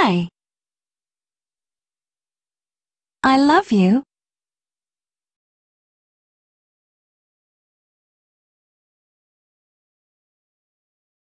Hi. I love you.